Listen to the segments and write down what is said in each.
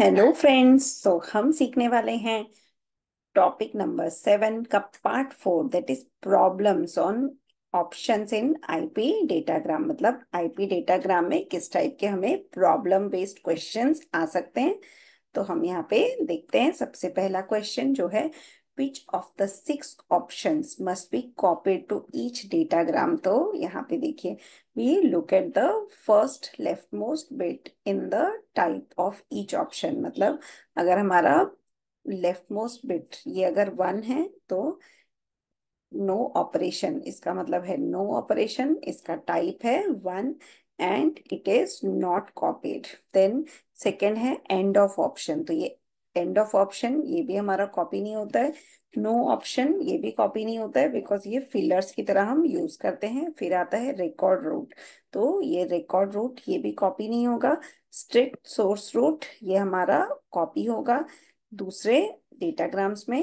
Hello friends तो हम सीखने वाले हैं टॉपिक नंबर सेवन का part four that is problems on options in IP datagram मतलब आईपी डेटाग्राम में किस टाइप के हमें प्रॉब्लम बेस्ड क्वेश्चंस आ सकते हैं तो हम यहाँ पे देखते हैं सबसे पहला क्वेश्चन जो है which of the six options must be copied to each datagram तो यहाँ पे देखिए we look at the first leftmost bit in the type of each option मतलब अगर हमारा leftmost bit ये अगर वन है तो नो no ऑपरेशन इसका मतलब है नो no ऑपरेशन इसका टाइप है one and it is not copied then second है एंड ऑफ ऑप्शन तो ये एंड ऑफ ऑप्शन ये भी हमारा कॉपी नहीं होता है नो no ऑप्शन ये भी कॉपी नहीं होता है बिकॉज ये फिलर्स की तरह हम यूज करते हैं फिर आता है रिकॉर्ड रूट तो ये रिकॉर्ड रूट ये भी कॉपी नहीं होगा स्ट्रिक्ट सोर्स रूट ये हमारा कॉपी होगा दूसरे डेटाग्राम्स में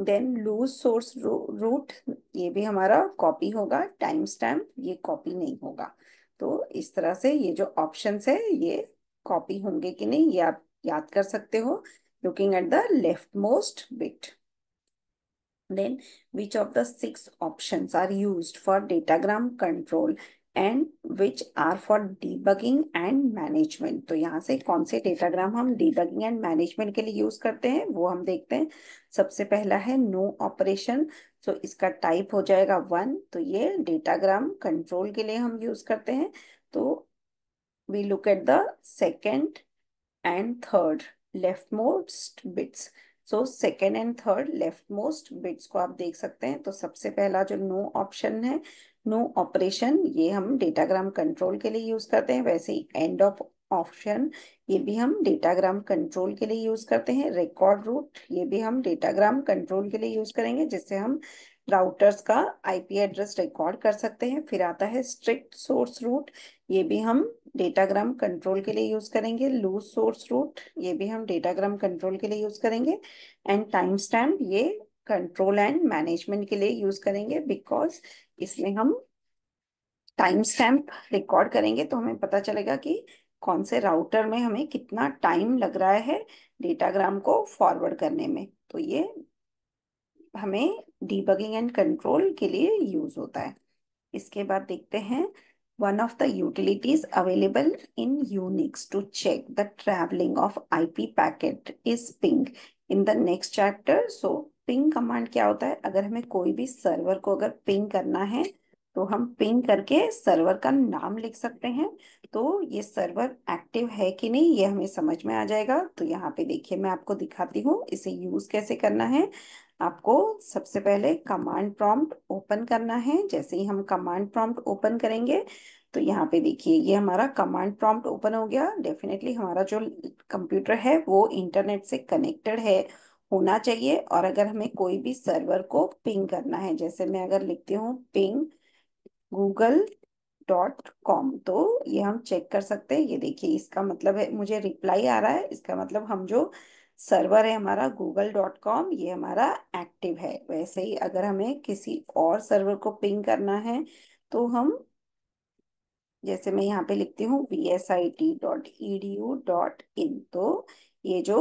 देन लूज सोर्स रूट ये भी हमारा कॉपी होगा टाइम स्टैम्प ये कॉपी नहीं होगा तो इस तरह से ये जो ऑप्शन है ये कॉपी होंगे कि नहीं ये आप याद कर सकते हो looking at the leftmost bit. Then which of the six options are used for datagram control and which are for debugging and management तो यहाँ से कौन से डेटाग्राम हम डीबगिंग एंड मैनेजमेंट के लिए यूज करते हैं वो हम देखते हैं सबसे पहला है नो ऑपरेशन तो इसका टाइप हो जाएगा वन तो ये डेटाग्राम कंट्रोल के लिए हम यूज करते हैं तो we look at the second and third leftmost bits so second and third leftmost bits को आप देख सकते हैं तो सबसे पहला जो नो ऑप्शन है नो ऑपरेशन ये हम डेटाग्राम कंट्रोल के लिए यूज करते हैं वैसे ही एंड ऑफ ऑप्शन ये भी हम डेटाग्राम कंट्रोल के लिए यूज करते हैं रिकॉर्ड रूट ये भी हम डेटाग्राम कंट्रोल के लिए यूज करेंगे जिससे हम राउटर्स का आईपी एड्रेस रिकॉर्ड कर सकते हैं फिर आता है स्ट्रिक्ट सोर्स रूट ये भी हम डेटाग्राम कंट्रोल के लिए यूज करेंगे लूज सोर्स रूट ये भी हम डेटाग्राम कंट्रोल के लिए यूज करेंगे एंड टाइम स्टैम्प ये कंट्रोल एंड मैनेजमेंट के लिए यूज करेंगे बिकॉज इसमें हम टाइम स्टैम्प रिकॉर्ड करेंगे तो हमें पता चलेगा कि कौन से राउटर में हमें कितना टाइम लग रहा है डेटाग्राम को फॉरवर्ड करने में तो ये हमें डीबगिंग एंड कंट्रोल के लिए यूज होता है इसके बाद देखते हैं one of the utilities available in Unix to check the travelling of IP packet is ping in the next chapter so ping command क्या होता है अगर हमें कोई भी सर्वर को अगर पिंग करना है तो हम पिंग करके सर्वर का नाम लिख सकते हैं तो ये सर्वर एक्टिव है कि नहीं ये हमें समझ में आ जाएगा तो यहाँ पे देखिए मैं आपको दिखाती हूँ इसे यूज कैसे करना है आपको सबसे पहले कमांड प्रॉम्प्ट ओपन करना है जैसे ही हम कमांड प्रॉम्प्ट ओपन करेंगे तो यहाँ पे देखिए ये हमारा कमांड प्रॉम्प्ट ओपन हो गया डेफिनेटली हमारा जो कंप्यूटर है वो इंटरनेट से कनेक्टेड है होना चाहिए और अगर हमें कोई भी सर्वर को पिंग करना है जैसे मैं अगर लिखती हूँ पिंग गूगल डॉट कॉम तो ये हम चेक कर सकते हैं ये देखिए इसका मतलब है मुझे रिप्लाई आ रहा है इसका मतलब हम जो सर्वर है हमारा गूगल डॉट कॉम ये हमारा एक्टिव है वैसे ही अगर हमें किसी और सर्वर को पिंग करना है तो हम जैसे मैं यहाँ पे लिखती हूँ V S I T dot E D U dot in तो ये जो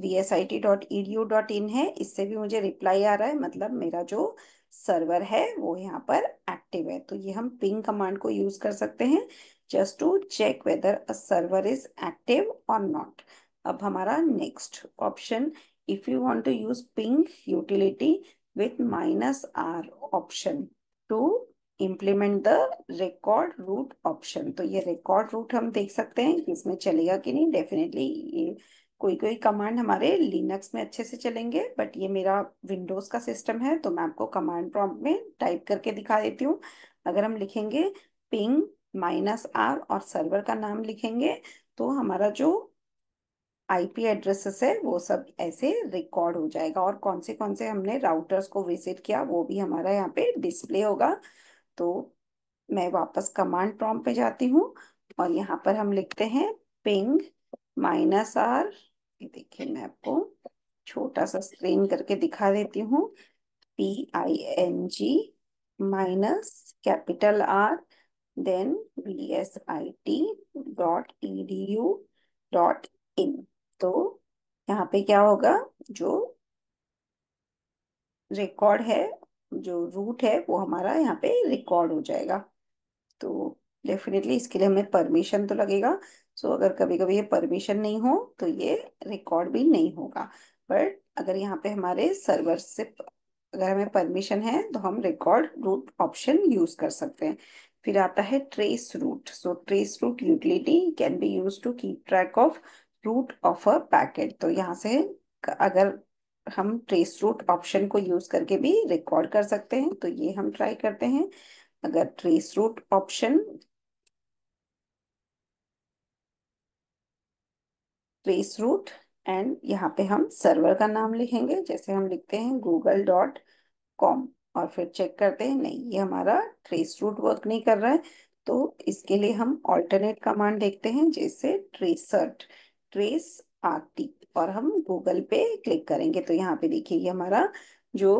V S I T dot E D U dot in है इससे भी मुझे रिप्लाई आ रहा है मतलब मेरा जो सर्वर है वो यहाँ पर एक्टिव है तो ये हम पिंग कमांड को यूज कर सकते हैं just to check whether a server is active और नॉट अब हमारा next option if you want to use ping utility with minus R option to implement the record route option तो ये record root हम देख सकते हैं कि इसमें चलेगा कि नहीं डेफिनेटली ये कोई कोई कमांड हमारे लिनक्स में अच्छे से चलेंगे बट ये मेरा विंडोज का सिस्टम है तो मैं आपको कमांड प्रॉम्प्ट में टाइप करके दिखा देती हूँ अगर हम लिखेंगे पिंग माइनस आर और सर्वर का नाम लिखेंगे तो हमारा जो आईपी एड्रेसेस है वो सब ऐसे रिकॉर्ड हो जाएगा और कौन से कौन से हमने राउटर्स को विजिट किया वो भी हमारा यहाँ पे डिस्प्ले होगा तो मैं वापस कमांड प्रॉम्प्ट पे जाती हूँ और यहाँ पर हम लिखते हैं पिंग माइनस आर ये देखिए मैं आपको छोटा सा स्क्रीन करके दिखा देती हूँ P I N G minus capital R then B S I T dot E D U dot in तो यहाँ पे क्या होगा जो रिकॉर्ड है जो रूट है वो हमारा यहाँ पे रिकॉर्ड हो जाएगा तो डेफिनेटली इसके लिए हमें परमिशन तो लगेगा सो अगर कभी कभी ये परमिशन नहीं हो तो ये रिकॉर्ड भी नहीं होगा बट अगर यहाँ पे हमारे सर्वर से अगर हमें परमिशन है तो हम रिकॉर्ड रूट ऑप्शन यूज कर सकते हैं फिर आता है trace route so trace route utility can be use to keep track of route of a packet तो यहाँ से अगर हम ट्रेस रूट ऑप्शन को यूज करके भी रिकॉर्ड कर सकते हैं तो ये हम ट्राई करते हैं अगर trace route option trace route and यहाँ पे हम सर्वर का नाम लिखेंगे जैसे हम लिखते हैं गूगल डॉट कॉम और फिर चेक करते हैं नहीं ये हमारा ट्रेस रूट वर्क नहीं कर रहा है तो इसके लिए हम ऑल्टरनेट कमांड देखते हैं जैसे ट्रेसर्ट ट्रेस आरती और हम गूगल पे क्लिक करेंगे तो यहाँ पे देखिए ये हमारा जो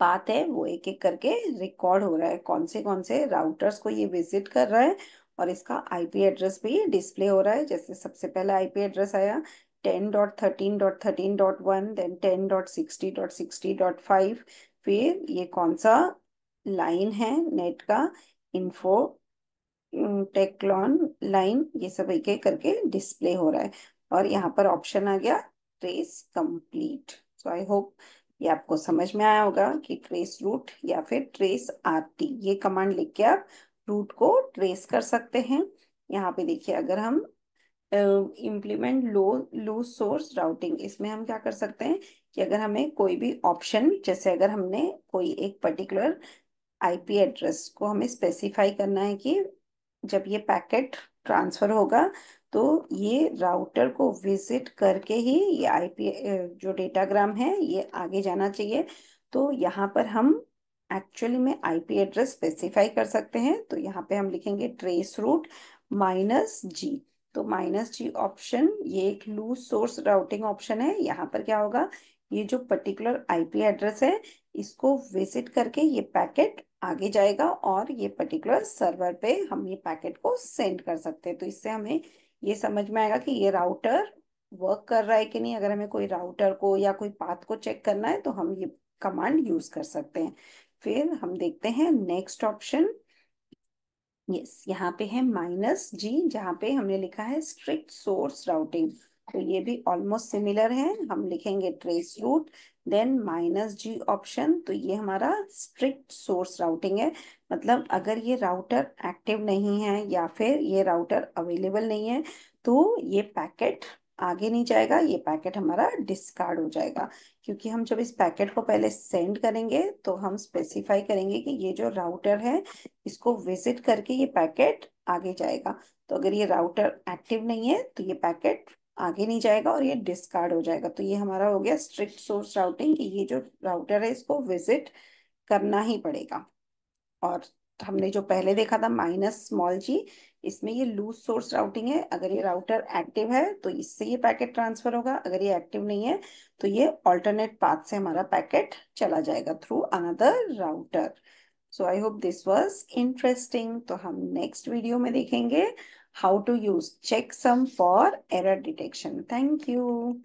पाथ है वो एक एक करके रिकॉर्ड हो रहा है कौन से कौन से राउटर्स को ये विजिट कर रहा है और इसका आईपी एड्रेस भी डिस्प्ले हो रहा है जैसे सबसे पहले आईपी एड्रेस आया ten dot thirteen dot thirteen dot one then ten dot sixty dot sixty dot five फिर ये कौन सा लाइन है नेट का इन्फो टेक्लॉन लाइन ये सब एक एक करके डिस्प्ले हो रहा है और यहाँ पर ऑप्शन आ गया trace complete so I hope ये आपको समझ में आया होगा कि ट्रेस रूट या फिर ट्रेस आरटी ये कमांड लिख के आप रूट को ट्रेस कर सकते हैं यहाँ पे देखिए अगर हम implement lo loose source routing इसमें हम क्या कर सकते हैं कि अगर हमें कोई भी ऑप्शन जैसे अगर हमने कोई एक पर्टिकुलर आईपी एड्रेस को हमें स्पेसिफाई करना है कि जब ये पैकेट ट्रांसफ़र होगा तो ये राउटर को विजिट करके ही ये आईपी जो डेटाग्राम है ये आगे जाना चाहिए तो यहाँ पर हम एक्चुअली में आईपी एड्रेस स्पेसिफाई कर सकते हैं तो यहाँ पे हम लिखेंगे ट्रेस रूट माइनस जी तो माइनस जी ऑप्शन ये एक लूज सोर्स राउटिंग ऑप्शन है यहाँ पर क्या होगा ये जो पर्टिकुलर आईपी एड्रेस है इसको विजिट करके ये पैकेट आगे जाएगा और ये पर्टिकुलर सर्वर पे हम ये पैकेट को सेंड कर सकते हैं तो इससे हमें ये समझ में आएगा कि ये राउटर वर्क कर रहा है कि नहीं अगर हमें कोई राउटर को या कोई पाथ को चेक करना है तो हम ये कमांड यूज कर सकते हैं फिर हम देखते हैं नेक्स्ट ऑप्शन यस यहाँ पे है माइनस जी जहाँ पे हमने लिखा है स्ट्रिक्ट सोर्स राउटिंग तो ये भी ऑलमोस्ट सिमिलर है हम लिखेंगे trace route then minus G option तो ये हमारा स्ट्रिक्ट सोर्स राउटिंग है मतलब अगर ये राउटर एक्टिव नहीं है या फिर ये राउटर अवेलेबल नहीं है तो ये पैकेट आगे नहीं जाएगा ये पैकेट हमारा डिस्कार्ड हो जाएगा क्योंकि हम जब इस पैकेट को पहले सेंड करेंगे तो हम स्पेसिफाई करेंगे कि ये जो राउटर है इसको विजिट करके ये पैकेट आगे जाएगा तो अगर ये राउटर एक्टिव नहीं है तो ये पैकेट आगे नहीं जाएगा और ये डिस्कार्ड हो जाएगा तो ये हमारा हो गया स्ट्रिक्ट सोर्स राउटिंग कि ये जो राउटर है इसको विजिट करना ही पड़ेगा और हमने जो पहले देखा था माइनस स्मॉल जी इसमें ये लूज सोर्स राउटिंग है अगर ये राउटर एक्टिव है तो इससे ये पैकेट ट्रांसफर होगा अगर ये एक्टिव नहीं है तो ये ऑल्टरनेट पाथ से हमारा पैकेट चला जाएगा through another router so I hope this was interesting तो हम नेक्स्ट वीडियो में देखेंगे how to use checksum for error detection. Thank you.